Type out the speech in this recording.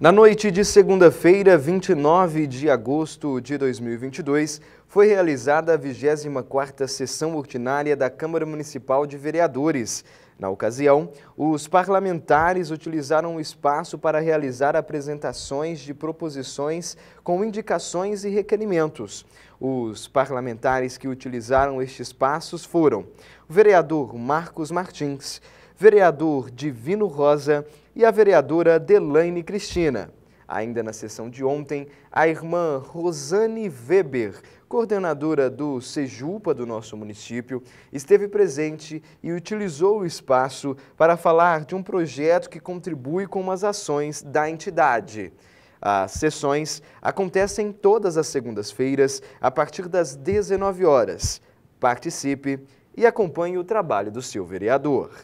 Na noite de segunda-feira, 29 de agosto de 2022, foi realizada a 24ª sessão ordinária da Câmara Municipal de Vereadores. Na ocasião, os parlamentares utilizaram o espaço para realizar apresentações de proposições com indicações e requerimentos. Os parlamentares que utilizaram estes espaços foram o vereador Marcos Martins, vereador Divino Rosa, e a vereadora Delaine Cristina. Ainda na sessão de ontem, a irmã Rosane Weber, coordenadora do Sejupa do nosso município, esteve presente e utilizou o espaço para falar de um projeto que contribui com as ações da entidade. As sessões acontecem todas as segundas-feiras, a partir das 19 horas. Participe e acompanhe o trabalho do seu vereador.